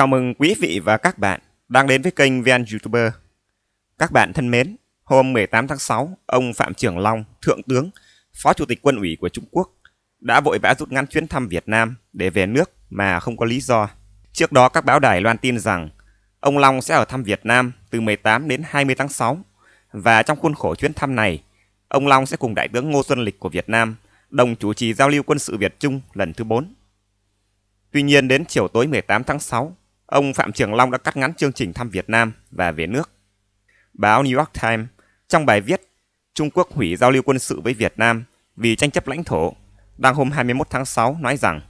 Chào mừng quý vị và các bạn đang đến với kênh VN YouTuber. Các bạn thân mến, hôm 18 tháng 6, ông Phạm Trường Long, Thượng tướng, Phó Chủ tịch Quân ủy của Trung Quốc, đã vội vã rút ngắn chuyến thăm Việt Nam để về nước mà không có lý do. Trước đó các báo đài loan tin rằng ông Long sẽ ở thăm Việt Nam từ 18 đến 20 tháng 6 và trong khuôn khổ chuyến thăm này, ông Long sẽ cùng Đại tướng Ngô Xuân Lịch của Việt Nam đồng chủ trì giao lưu quân sự Việt Trung lần thứ 4. Tuy nhiên đến chiều tối 18 tháng 6, ông Phạm Trường Long đã cắt ngắn chương trình thăm Việt Nam và về nước. Báo New York Times trong bài viết Trung Quốc hủy giao lưu quân sự với Việt Nam vì tranh chấp lãnh thổ đăng hôm 21 tháng 6 nói rằng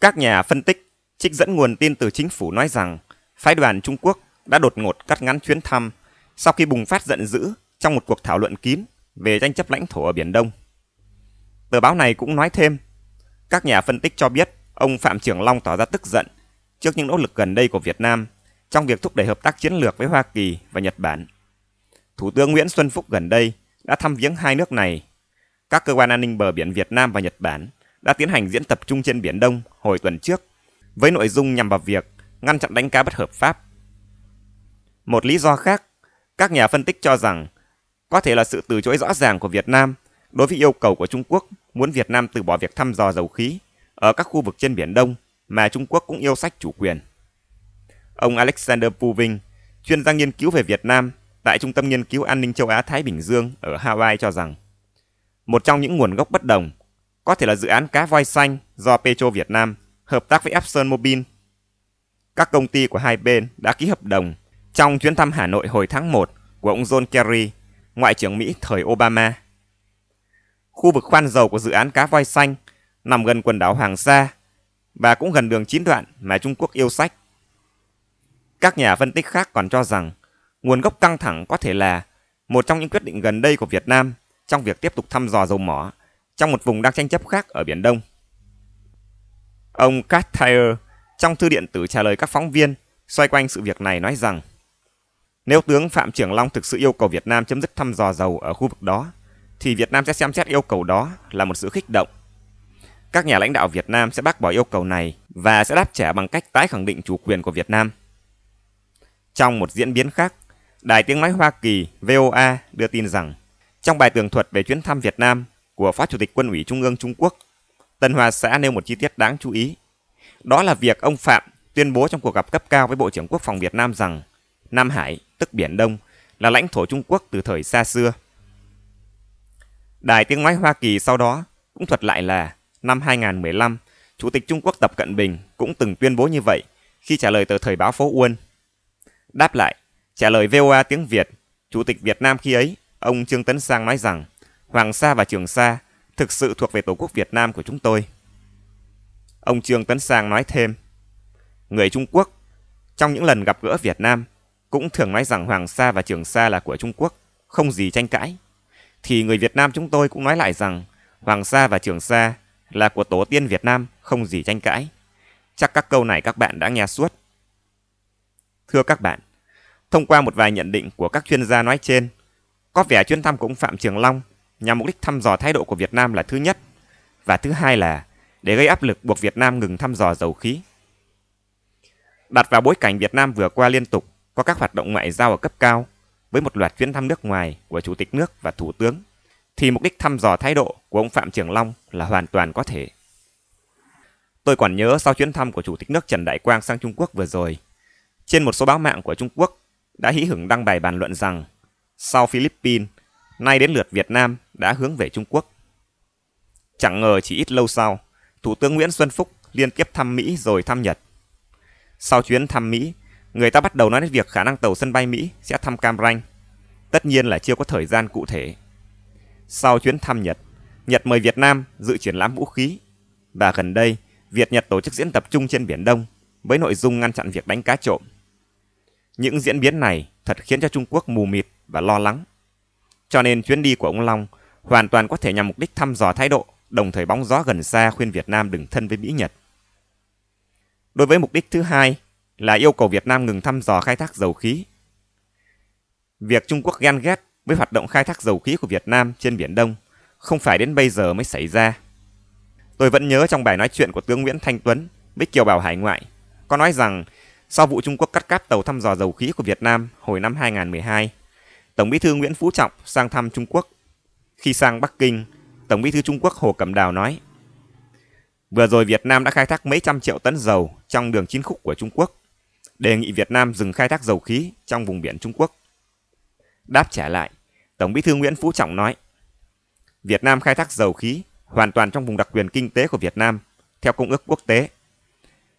các nhà phân tích trích dẫn nguồn tin từ chính phủ nói rằng phái đoàn Trung Quốc đã đột ngột cắt ngắn chuyến thăm sau khi bùng phát giận dữ trong một cuộc thảo luận kín về tranh chấp lãnh thổ ở Biển Đông. Tờ báo này cũng nói thêm, các nhà phân tích cho biết ông Phạm Trường Long tỏ ra tức giận trước những nỗ lực gần đây của Việt Nam trong việc thúc đẩy hợp tác chiến lược với Hoa Kỳ và Nhật Bản. Thủ tướng Nguyễn Xuân Phúc gần đây đã thăm viếng hai nước này. Các cơ quan an ninh bờ biển Việt Nam và Nhật Bản đã tiến hành diễn tập chung trên Biển Đông hồi tuần trước với nội dung nhằm vào việc ngăn chặn đánh cá bất hợp pháp. Một lý do khác, các nhà phân tích cho rằng có thể là sự từ chối rõ ràng của Việt Nam đối với yêu cầu của Trung Quốc muốn Việt Nam từ bỏ việc thăm dò dầu khí ở các khu vực trên Biển Đông mà Trung Quốc cũng yêu sách chủ quyền. Ông Alexander Puving, chuyên gia nghiên cứu về Việt Nam tại Trung tâm Nghiên cứu An ninh Châu Á-Thái Bình Dương ở Hawaii cho rằng, một trong những nguồn gốc bất đồng có thể là dự án cá voi xanh do Petro Việt Nam hợp tác với Epson Mobil. Các công ty của hai bên đã ký hợp đồng trong chuyến thăm Hà Nội hồi tháng 1 của ông John Kerry, Ngoại trưởng Mỹ thời Obama. Khu vực khoan dầu của dự án cá voi xanh nằm gần quần đảo Hoàng Sa và cũng gần đường chín đoạn mà Trung Quốc yêu sách. Các nhà phân tích khác còn cho rằng nguồn gốc căng thẳng có thể là một trong những quyết định gần đây của Việt Nam trong việc tiếp tục thăm dò dầu mỏ trong một vùng đang tranh chấp khác ở Biển Đông. Ông Kat Thayer trong thư điện tử trả lời các phóng viên xoay quanh sự việc này nói rằng nếu tướng Phạm Trường Long thực sự yêu cầu Việt Nam chấm dứt thăm dò dầu ở khu vực đó, thì Việt Nam sẽ xem xét yêu cầu đó là một sự khích động các nhà lãnh đạo Việt Nam sẽ bác bỏ yêu cầu này và sẽ đáp trả bằng cách tái khẳng định chủ quyền của Việt Nam. Trong một diễn biến khác, Đài Tiếng Nói Hoa Kỳ VOA đưa tin rằng, trong bài tường thuật về chuyến thăm Việt Nam của Phó Chủ tịch Quân ủy Trung ương Trung Quốc, Tân Hoa xã nêu một chi tiết đáng chú ý. Đó là việc ông Phạm tuyên bố trong cuộc gặp cấp cao với Bộ trưởng Quốc phòng Việt Nam rằng Nam Hải, tức Biển Đông, là lãnh thổ Trung Quốc từ thời xa xưa. Đài Tiếng Nói Hoa Kỳ sau đó cũng thuật lại là năm 2015, Chủ tịch Trung Quốc Tập Cận Bình cũng từng tuyên bố như vậy khi trả lời tờ Thời báo Phố Uân. Đáp lại, trả lời VOA tiếng Việt, Chủ tịch Việt Nam khi ấy, ông Trương Tấn Sang nói rằng Hoàng Sa và Trường Sa thực sự thuộc về Tổ quốc Việt Nam của chúng tôi. Ông Trương Tấn Sang nói thêm, người Trung Quốc trong những lần gặp gỡ Việt Nam cũng thường nói rằng Hoàng Sa và Trường Sa là của Trung Quốc, không gì tranh cãi. Thì người Việt Nam chúng tôi cũng nói lại rằng Hoàng Sa và Trường Sa là của tổ tiên Việt Nam, không gì tranh cãi. Chắc các câu này các bạn đã nghe suốt. Thưa các bạn, thông qua một vài nhận định của các chuyên gia nói trên, có vẻ chuyến thăm của ông Phạm Trường Long nhằm mục đích thăm dò thái độ của Việt Nam là thứ nhất, và thứ hai là để gây áp lực buộc Việt Nam ngừng thăm dò dầu khí. Đặt vào bối cảnh Việt Nam vừa qua liên tục có các hoạt động ngoại giao ở cấp cao với một loạt chuyến thăm nước ngoài của Chủ tịch nước và Thủ tướng thì mục đích thăm dò thái độ của ông Phạm Trường Long là hoàn toàn có thể. Tôi còn nhớ sau chuyến thăm của Chủ tịch nước Trần Đại Quang sang Trung Quốc vừa rồi, trên một số báo mạng của Trung Quốc đã hí hửng đăng bài bàn luận rằng sau Philippines, nay đến lượt Việt Nam đã hướng về Trung Quốc. Chẳng ngờ chỉ ít lâu sau, Thủ tướng Nguyễn Xuân Phúc liên tiếp thăm Mỹ rồi thăm Nhật. Sau chuyến thăm Mỹ, người ta bắt đầu nói đến việc khả năng tàu sân bay Mỹ sẽ thăm Cam Ranh. Tất nhiên là chưa có thời gian cụ thể. Sau chuyến thăm Nhật, Nhật mời Việt Nam dự triển lãm vũ khí và gần đây Việt Nhật tổ chức diễn tập chung trên Biển Đông với nội dung ngăn chặn việc đánh cá trộm. Những diễn biến này thật khiến cho Trung Quốc mù mịt và lo lắng. Cho nên chuyến đi của ông Long hoàn toàn có thể nhằm mục đích thăm dò thái độ, đồng thời bóng gió gần xa khuyên Việt Nam đừng thân với Mỹ Nhật. Đối với mục đích thứ hai là yêu cầu Việt Nam ngừng thăm dò khai thác dầu khí. Việc Trung Quốc ghen ghét với hoạt động khai thác dầu khí của Việt Nam trên Biển Đông không phải đến bây giờ mới xảy ra. Tôi vẫn nhớ trong bài nói chuyện của tướng Nguyễn Thanh Tuấn với Kiều Bảo Hải Ngoại, có nói rằng sau vụ Trung Quốc cắt cáp tàu thăm dò dầu khí của Việt Nam hồi năm 2012, Tổng bí thư Nguyễn Phú Trọng sang thăm Trung Quốc. Khi sang Bắc Kinh, Tổng bí thư Trung Quốc Hồ Cẩm Đào nói Vừa rồi Việt Nam đã khai thác mấy trăm triệu tấn dầu trong đường chín khúc của Trung Quốc, đề nghị Việt Nam dừng khai thác dầu khí trong vùng biển Trung Quốc. Đáp trả lại, Tổng bí thư Nguyễn Phú Trọng nói, Việt Nam khai thác dầu khí hoàn toàn trong vùng đặc quyền kinh tế của Việt Nam theo Công ước quốc tế.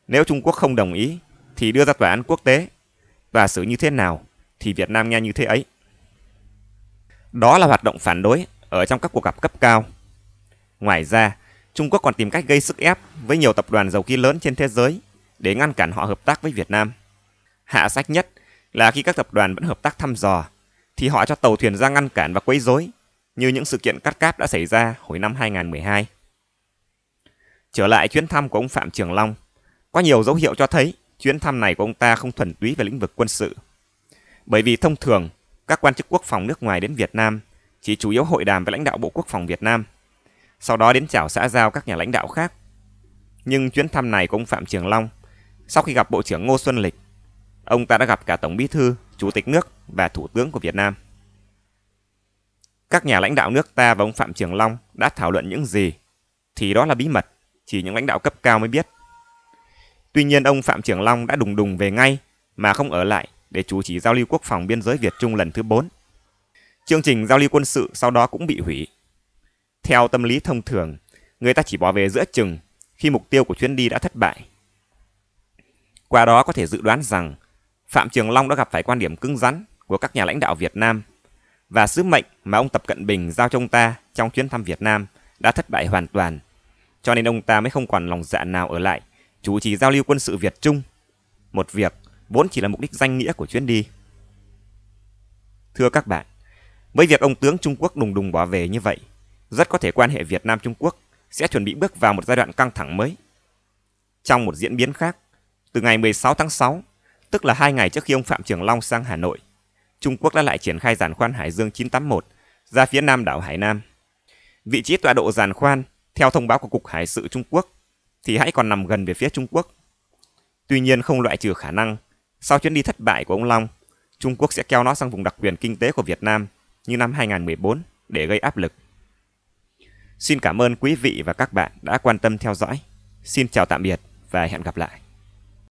Nếu Trung Quốc không đồng ý thì đưa ra tòa án quốc tế và xử như thế nào thì Việt Nam nghe như thế ấy. Đó là hoạt động phản đối ở trong các cuộc gặp cấp cao. Ngoài ra, Trung Quốc còn tìm cách gây sức ép với nhiều tập đoàn dầu khí lớn trên thế giới để ngăn cản họ hợp tác với Việt Nam. Hạ sách nhất là khi các tập đoàn vẫn hợp tác thăm dò thì họ cho tàu thuyền ra ngăn cản và quấy rối, như những sự kiện cắt cáp đã xảy ra hồi năm 2012. Trở lại chuyến thăm của ông Phạm Trường Long, có nhiều dấu hiệu cho thấy chuyến thăm này của ông ta không thuần túy về lĩnh vực quân sự. Bởi vì thông thường, các quan chức quốc phòng nước ngoài đến Việt Nam chỉ chủ yếu hội đàm với lãnh đạo Bộ Quốc phòng Việt Nam, sau đó đến chào xã giao các nhà lãnh đạo khác. Nhưng chuyến thăm này của ông Phạm Trường Long, sau khi gặp Bộ trưởng Ngô Xuân Lịch, Ông ta đã gặp cả Tổng Bí Thư, Chủ tịch nước và Thủ tướng của Việt Nam. Các nhà lãnh đạo nước ta và ông Phạm Trường Long đã thảo luận những gì thì đó là bí mật, chỉ những lãnh đạo cấp cao mới biết. Tuy nhiên ông Phạm Trường Long đã đùng đùng về ngay mà không ở lại để chủ trì giao lưu quốc phòng biên giới Việt Trung lần thứ 4. Chương trình giao lưu quân sự sau đó cũng bị hủy. Theo tâm lý thông thường, người ta chỉ bỏ về giữa chừng khi mục tiêu của chuyến đi đã thất bại. Qua đó có thể dự đoán rằng Phạm Trường Long đã gặp phải quan điểm cứng rắn của các nhà lãnh đạo Việt Nam và sứ mệnh mà ông Tập Cận Bình giao cho ông ta trong chuyến thăm Việt Nam đã thất bại hoàn toàn. Cho nên ông ta mới không còn lòng dạ nào ở lại, chủ trì giao lưu quân sự Việt Trung. Một việc vốn chỉ là mục đích danh nghĩa của chuyến đi. Thưa các bạn, với việc ông tướng Trung Quốc đùng đùng bỏ về như vậy, rất có thể quan hệ Việt Nam Trung Quốc sẽ chuẩn bị bước vào một giai đoạn căng thẳng mới. Trong một diễn biến khác, từ ngày 16 tháng 6 tức là hai ngày trước khi ông Phạm Trường Long sang Hà Nội, Trung Quốc đã lại triển khai giàn khoan Hải Dương 981 ra phía nam đảo Hải Nam. Vị trí tọa độ giàn khoan, theo thông báo của Cục Hải sự Trung Quốc, thì hãy còn nằm gần về phía Trung Quốc. Tuy nhiên không loại trừ khả năng, sau chuyến đi thất bại của ông Long, Trung Quốc sẽ kéo nó sang vùng đặc quyền kinh tế của Việt Nam như năm 2014 để gây áp lực. Xin cảm ơn quý vị và các bạn đã quan tâm theo dõi. Xin chào tạm biệt và hẹn gặp lại.